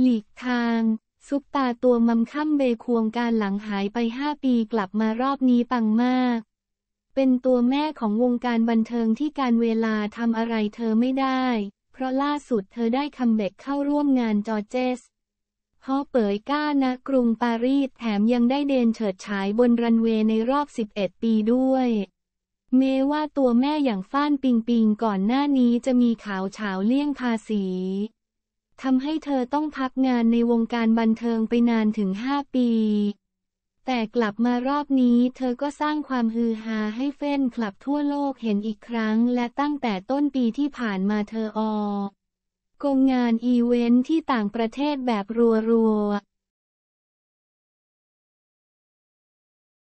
หลีกทาง ซุปตาตัวมัมค่ำเบควงการหลังหายไป 5 ปีกลับมารอบนี้ปังมาก เป็นตัวแม่ของวงการบันเทิงที่การเวลาทำอะไรเธอไม่ได้ เพราะล่าสุดเธอได้คัมเบกเข้าร่วมงานจอเจสฮอเปิดก้านะกรุงปารีสแถมยังได้เดินเฉิดฉายบนรันเวย์ในรอบ 11 ปีด้วย เม้ว่าตัวแม่อย่างฟ้านปิงปิงก่อนหน้านี้จะมีข่าวเฉาเลี่ยงภาษีทำให้เธอต้องพักงานในวงการบันเทิงไปนานถึงห้าปี แต่กลับมารอบนี้เธอก็สร้างความ ฮือฮาให้แฟนคลับทั่วโลกเห็นอีกครั้ง และตั้งแต่ต้นปีที่ผ่านมาเธอออกงงานอีเวนท์ที่ต่างประเทศแบบรัวๆ